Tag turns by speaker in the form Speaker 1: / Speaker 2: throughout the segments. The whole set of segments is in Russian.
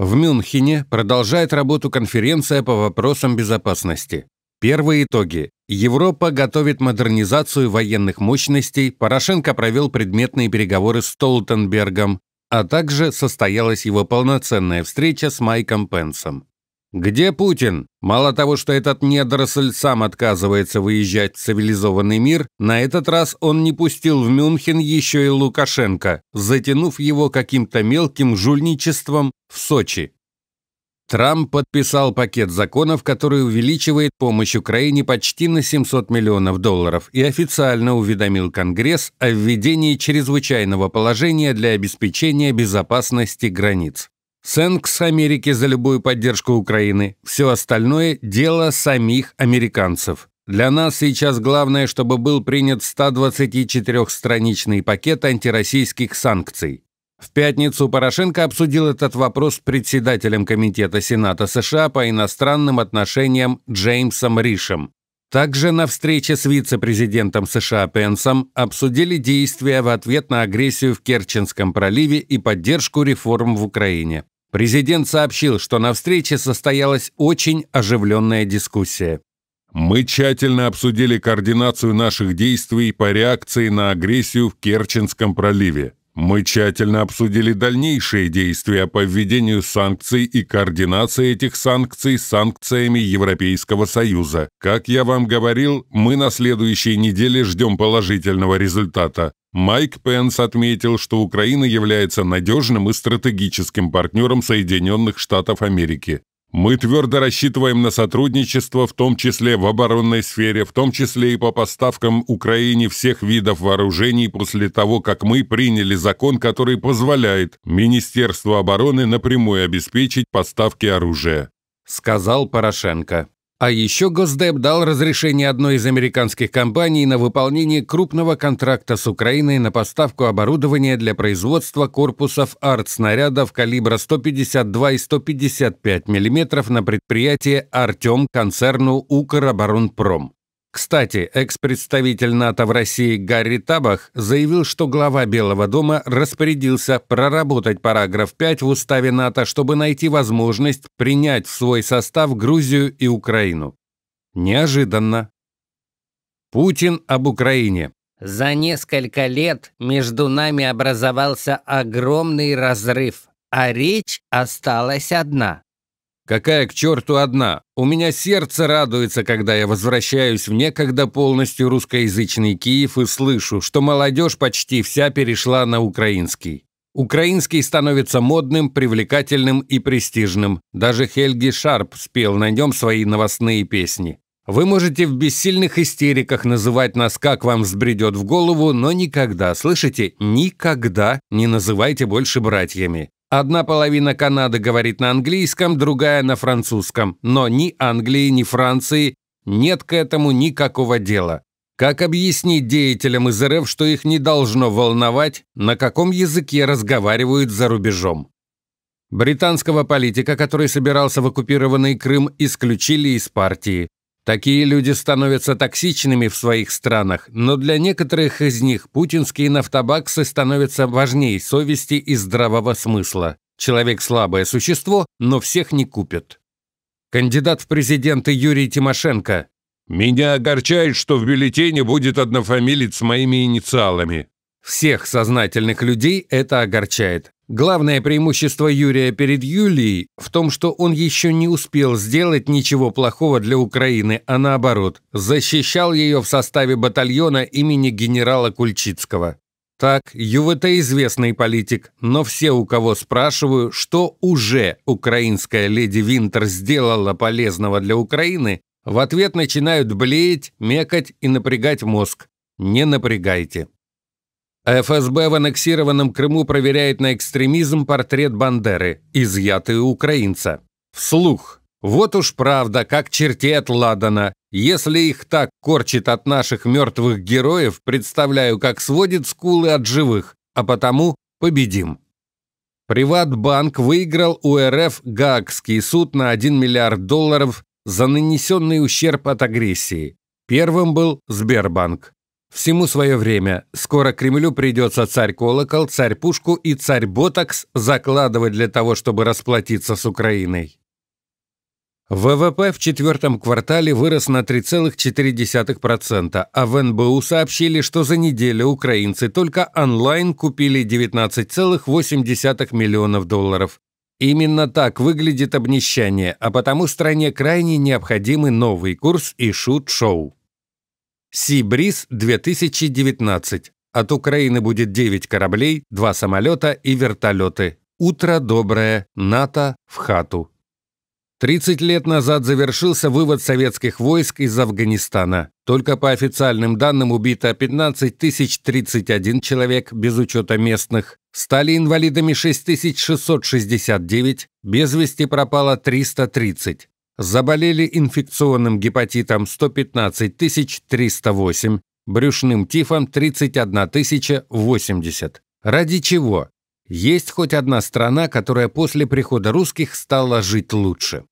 Speaker 1: В Мюнхене продолжает работу конференция по вопросам безопасности. Первые итоги. Европа готовит модернизацию военных мощностей, Порошенко провел предметные переговоры с Столтенбергом, а также состоялась его полноценная встреча с Майком Пенсом. Где Путин? Мало того, что этот недоросль сам отказывается выезжать в цивилизованный мир, на этот раз он не пустил в Мюнхен еще и Лукашенко, затянув его каким-то мелким жульничеством в Сочи. Трамп подписал пакет законов, который увеличивает помощь Украине почти на 700 миллионов долларов и официально уведомил Конгресс о введении чрезвычайного положения для обеспечения безопасности границ. Сэнкс Америки за любую поддержку Украины. Все остальное – дело самих американцев. Для нас сейчас главное, чтобы был принят 124-страничный пакет антироссийских санкций. В пятницу Порошенко обсудил этот вопрос с председателем Комитета Сената США по иностранным отношениям Джеймсом Ришем. Также на встрече с вице-президентом США Пенсом обсудили действия в ответ на агрессию в Керченском проливе и поддержку реформ в Украине. Президент сообщил, что на встрече состоялась очень оживленная дискуссия. Мы тщательно обсудили координацию наших действий по реакции на агрессию в Керченском проливе. Мы тщательно обсудили дальнейшие действия по введению санкций и координации этих санкций с санкциями Европейского Союза. Как я вам говорил, мы на следующей неделе ждем положительного результата. Майк Пенс отметил, что Украина является надежным и стратегическим партнером Соединенных Штатов Америки. Мы твердо рассчитываем на сотрудничество, в том числе в оборонной сфере, в том числе и по поставкам Украине всех видов вооружений после того, как мы приняли закон, который позволяет Министерству обороны напрямую обеспечить поставки оружия», — сказал Порошенко. А еще Госдеп дал разрешение одной из американских компаний на выполнение крупного контракта с Украиной на поставку оборудования для производства корпусов арт-снарядов калибра 152 и 155 мм на предприятие «Артем» концерну «Укроборонпром». Кстати, экс-представитель НАТО в России Гарри Табах заявил, что глава Белого дома распорядился проработать параграф 5 в уставе НАТО, чтобы найти возможность принять в свой состав Грузию и Украину. Неожиданно. Путин об Украине. За несколько лет между нами образовался огромный разрыв, а речь осталась одна. Какая к черту одна? У меня сердце радуется, когда я возвращаюсь в некогда полностью русскоязычный Киев и слышу, что молодежь почти вся перешла на украинский. Украинский становится модным, привлекательным и престижным. Даже Хельги Шарп спел на нем свои новостные песни. Вы можете в бессильных истериках называть нас, как вам взбредет в голову, но никогда, слышите, никогда не называйте больше братьями. Одна половина Канады говорит на английском, другая на французском, но ни Англии, ни Франции нет к этому никакого дела. Как объяснить деятелям из РФ, что их не должно волновать, на каком языке разговаривают за рубежом? Британского политика, который собирался в оккупированный Крым, исключили из партии. Такие люди становятся токсичными в своих странах, но для некоторых из них путинские нафтобаксы становятся важнее совести и здравого смысла. Человек слабое существо, но всех не купит. Кандидат в президенты Юрий Тимошенко. «Меня огорчает, что в бюллетене будет однофамилец с моими инициалами». Всех сознательных людей это огорчает. Главное преимущество Юрия перед Юлией в том, что он еще не успел сделать ничего плохого для Украины, а наоборот, защищал ее в составе батальона имени генерала Кульчицкого. Так, ЮВТ известный политик, но все, у кого спрашиваю, что уже украинская леди Винтер сделала полезного для Украины, в ответ начинают блеять, мекать и напрягать мозг. Не напрягайте. ФСБ в аннексированном Крыму проверяет на экстремизм портрет Бандеры, изъятый у украинца. Вслух. Вот уж правда, как черти от Ладана. Если их так корчит от наших мертвых героев, представляю, как сводит скулы от живых, а потому победим. Приватбанк выиграл у РФ Гаагский суд на 1 миллиард долларов за нанесенный ущерб от агрессии. Первым был Сбербанк. Всему свое время. Скоро Кремлю придется царь Колокол, царь Пушку и царь Ботокс закладывать для того, чтобы расплатиться с Украиной. ВВП в четвертом квартале вырос на 3,4%, а в НБУ сообщили, что за неделю украинцы только онлайн купили 19,8 миллионов долларов. Именно так выглядит обнищание, а потому стране крайне необходимы новый курс и шут-шоу. Сибриз 2019. От Украины будет 9 кораблей, 2 самолета и вертолеты. Утро доброе. НАТО в хату. 30 лет назад завершился вывод советских войск из Афганистана. Только по официальным данным убито 15 031 человек без учета местных, стали инвалидами 6669, без вести пропало 330 заболели инфекционным гепатитом 115 308, брюшным тифом 31 080. Ради чего? Есть хоть одна страна, которая после прихода русских стала жить лучше.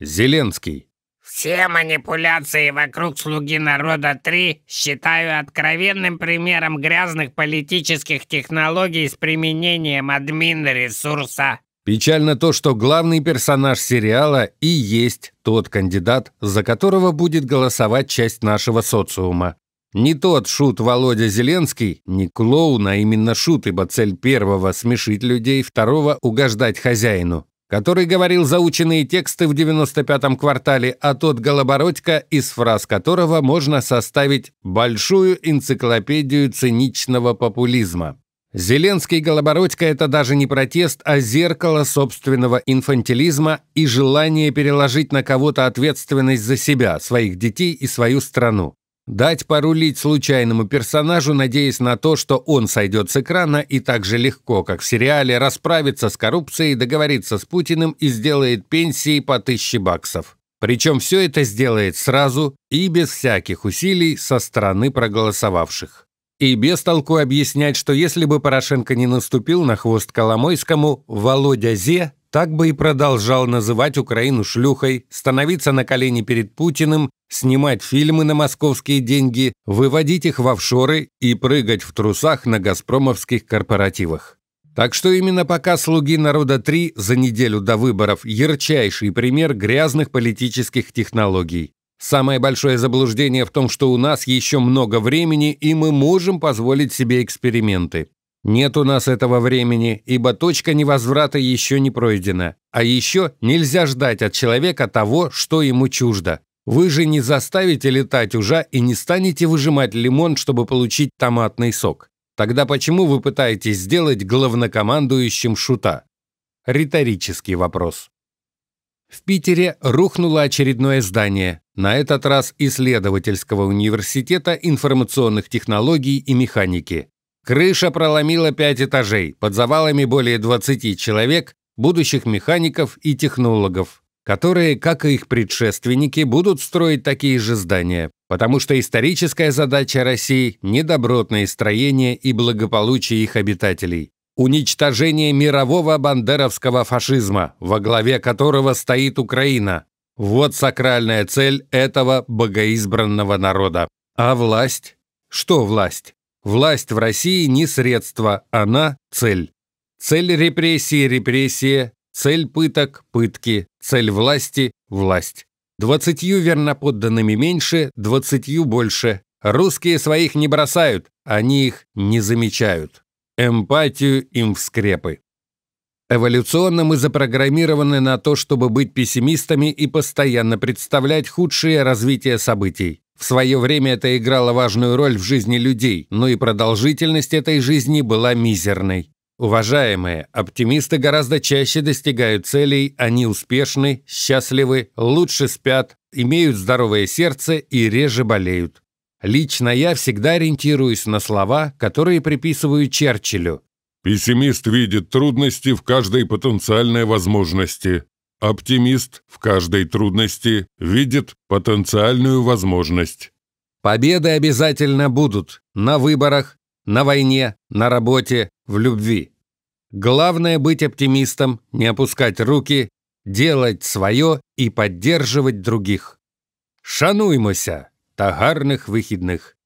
Speaker 1: Зеленский. Все манипуляции вокруг «Слуги народа-3» считаю откровенным примером грязных политических технологий с применением админ ресурса. Печально то, что главный персонаж сериала и есть тот кандидат, за которого будет голосовать часть нашего социума. Не тот шут Володя Зеленский, не клоун, а именно шут, ибо цель первого – смешить людей, второго – угождать хозяину, который говорил заученные тексты в 95-м квартале, а тот Голобородько, из фраз которого можно составить большую энциклопедию циничного популизма. Зеленский Голобородько – это даже не протест, а зеркало собственного инфантилизма и желание переложить на кого-то ответственность за себя, своих детей и свою страну. Дать порулить случайному персонажу, надеясь на то, что он сойдет с экрана и так же легко, как в сериале, расправится с коррупцией, договорится с Путиным и сделает пенсии по тысяче баксов. Причем все это сделает сразу и без всяких усилий со стороны проголосовавших. И без толку объяснять, что если бы Порошенко не наступил на хвост Коломойскому, Володя Зе так бы и продолжал называть Украину шлюхой, становиться на колени перед Путиным, снимать фильмы на московские деньги, выводить их в офшоры и прыгать в трусах на газпромовских корпоративах. Так что именно пока «Слуги народа-3» за неделю до выборов – ярчайший пример грязных политических технологий. Самое большое заблуждение в том, что у нас еще много времени, и мы можем позволить себе эксперименты. Нет у нас этого времени, ибо точка невозврата еще не пройдена. А еще нельзя ждать от человека того, что ему чуждо. Вы же не заставите летать ужа и не станете выжимать лимон, чтобы получить томатный сок. Тогда почему вы пытаетесь сделать главнокомандующим шута? Риторический вопрос. В Питере рухнуло очередное здание, на этот раз Исследовательского университета информационных технологий и механики. Крыша проломила пять этажей, под завалами более 20 человек, будущих механиков и технологов, которые, как и их предшественники, будут строить такие же здания, потому что историческая задача России – недобротное строение и благополучие их обитателей уничтожение мирового бандеровского фашизма, во главе которого стоит Украина. Вот сакральная цель этого богоизбранного народа. А власть? Что власть? Власть в России не средство, она цель. Цель репрессии – репрессия, цель пыток – пытки, цель власти – власть. Двадцатью верноподданными меньше, двадцатью больше. Русские своих не бросают, они их не замечают эмпатию им в скрепы. Эволюционно мы запрограммированы на то, чтобы быть пессимистами и постоянно представлять худшее развитие событий. В свое время это играло важную роль в жизни людей, но и продолжительность этой жизни была мизерной. Уважаемые, оптимисты гораздо чаще достигают целей, они успешны, счастливы, лучше спят, имеют здоровое сердце и реже болеют. Лично я всегда ориентируюсь на слова, которые приписываю Черчиллю. Пессимист видит трудности в каждой потенциальной возможности. Оптимист в каждой трудности видит потенциальную возможность. Победы обязательно будут на выборах, на войне, на работе, в любви. Главное быть оптимистом, не опускать руки, делать свое и поддерживать других. Шануймося! та гарних вихідних.